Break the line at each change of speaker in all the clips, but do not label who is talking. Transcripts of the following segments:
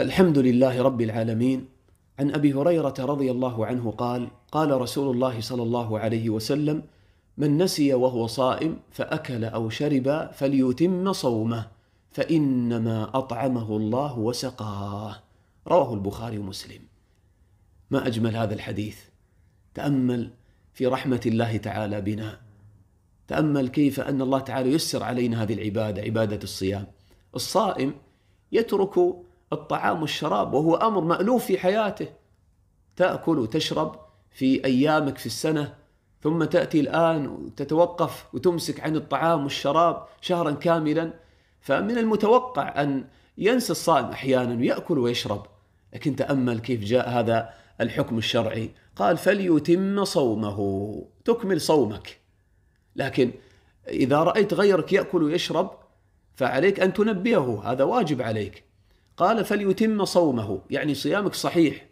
الحمد لله رب العالمين عن ابي هريره رضي الله عنه قال قال رسول الله صلى الله عليه وسلم من نسي وهو صائم فاكل او شرب فليتم صومه فانما اطعمه الله وسقاه رواه البخاري ومسلم ما اجمل هذا الحديث تامل في رحمه الله تعالى بنا تامل كيف ان الله تعالى يسر علينا هذه العباده عباده الصيام الصائم يترك الطعام والشراب وهو امر مالوف في حياته تاكل وتشرب في ايامك في السنه ثم تاتي الان وتتوقف وتمسك عن الطعام والشراب شهرا كاملا فمن المتوقع ان ينسى الصائم احيانا وياكل ويشرب لكن تامل كيف جاء هذا الحكم الشرعي قال فليتم صومه تكمل صومك لكن اذا رايت غيرك ياكل ويشرب فعليك ان تنبهه هذا واجب عليك قال فليتم صومه يعني صيامك صحيح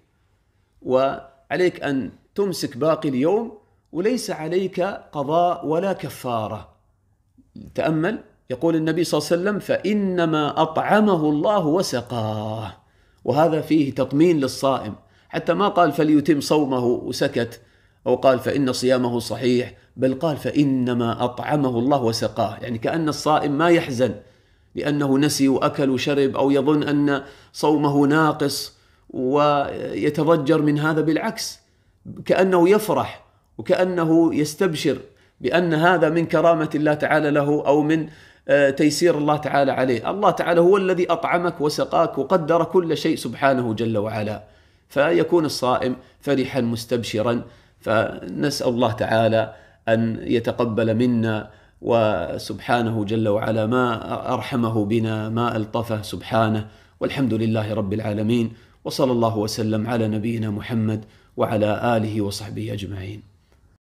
وعليك أن تمسك باقي اليوم وليس عليك قضاء ولا كفارة تأمل يقول النبي صلى الله عليه وسلم فإنما أطعمه الله وسقاه وهذا فيه تطمين للصائم حتى ما قال فليتم صومه وسكت أو قال فإن صيامه صحيح بل قال فإنما أطعمه الله وسقاه يعني كأن الصائم ما يحزن لأنه نسي وأكل وشرب أو يظن أن صومه ناقص ويتضجر من هذا بالعكس كأنه يفرح وكأنه يستبشر بأن هذا من كرامة الله تعالى له أو من آه، تيسير الله تعالى عليه الله تعالى هو الذي أطعمك وسقاك وقدر كل شيء سبحانه جل وعلا فيكون الصائم فرحا مستبشرا فنسأل الله تعالى أن يتقبل منا وسبحانه جل وعلا ما ارحمه بنا ما الطفه سبحانه والحمد لله رب العالمين وصلى الله وسلم على نبينا محمد وعلى اله وصحبه اجمعين